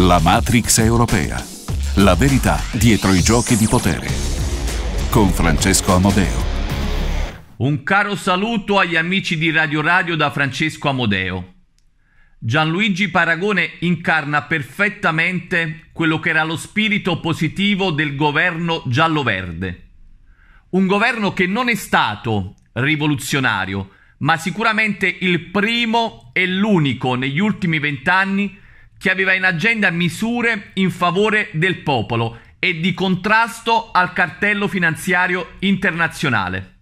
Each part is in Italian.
La Matrix europea. La verità dietro i giochi di potere. Con Francesco Amodeo. Un caro saluto agli amici di Radio Radio da Francesco Amodeo. Gianluigi Paragone incarna perfettamente quello che era lo spirito positivo del governo giallo-verde. Un governo che non è stato rivoluzionario, ma sicuramente il primo e l'unico negli ultimi vent'anni che aveva in agenda misure in favore del popolo e di contrasto al cartello finanziario internazionale.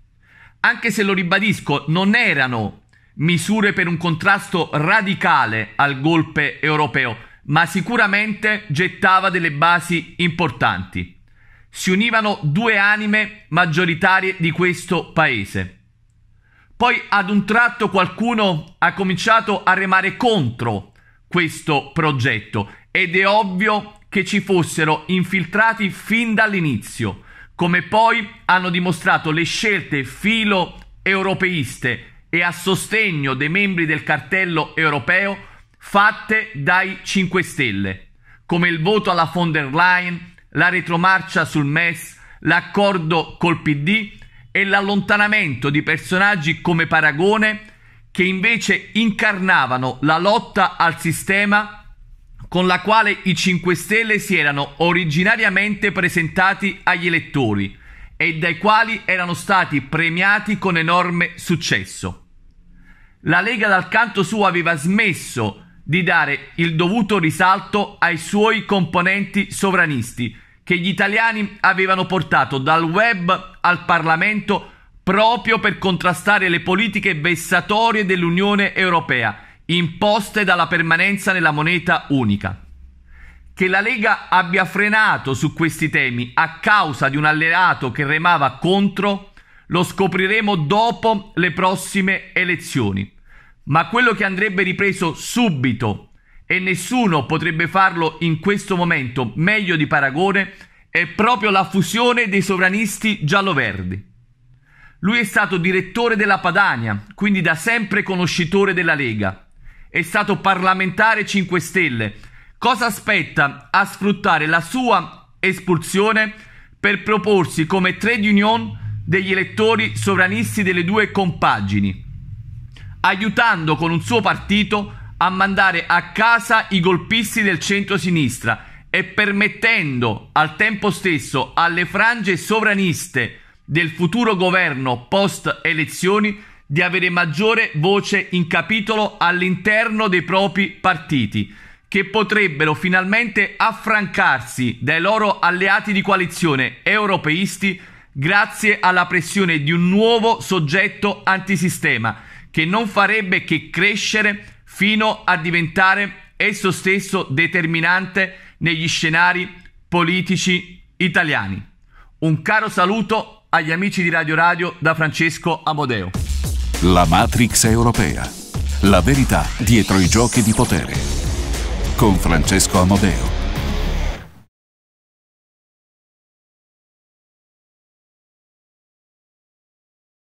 Anche se lo ribadisco, non erano misure per un contrasto radicale al golpe europeo, ma sicuramente gettava delle basi importanti. Si univano due anime maggioritarie di questo paese. Poi ad un tratto qualcuno ha cominciato a remare contro questo progetto ed è ovvio che ci fossero infiltrati fin dall'inizio, come poi hanno dimostrato le scelte filo europeiste e a sostegno dei membri del cartello europeo fatte dai 5 Stelle, come il voto alla von der Leyen, la retromarcia sul MES, l'accordo col PD e l'allontanamento di personaggi come Paragone che invece incarnavano la lotta al sistema con la quale i 5 Stelle si erano originariamente presentati agli elettori e dai quali erano stati premiati con enorme successo. La Lega dal canto suo aveva smesso di dare il dovuto risalto ai suoi componenti sovranisti che gli italiani avevano portato dal web al Parlamento proprio per contrastare le politiche vessatorie dell'Unione Europea imposte dalla permanenza nella moneta unica. Che la Lega abbia frenato su questi temi a causa di un alleato che remava contro lo scopriremo dopo le prossime elezioni. Ma quello che andrebbe ripreso subito e nessuno potrebbe farlo in questo momento meglio di paragone è proprio la fusione dei sovranisti giallo-verdi. Lui è stato direttore della Padania, quindi da sempre conoscitore della Lega. È stato parlamentare 5 Stelle. Cosa aspetta a sfruttare la sua espulsione per proporsi come trade union degli elettori sovranisti delle due compagini, aiutando con un suo partito a mandare a casa i golpisti del centro-sinistra e permettendo al tempo stesso alle frange sovraniste del futuro governo post elezioni di avere maggiore voce in capitolo all'interno dei propri partiti, che potrebbero finalmente affrancarsi dai loro alleati di coalizione europeisti grazie alla pressione di un nuovo soggetto antisistema che non farebbe che crescere fino a diventare esso stesso determinante negli scenari politici italiani. Un caro saluto agli amici di Radio Radio da Francesco Amodeo. La Matrix europea. La verità dietro i giochi di potere. Con Francesco Amodeo.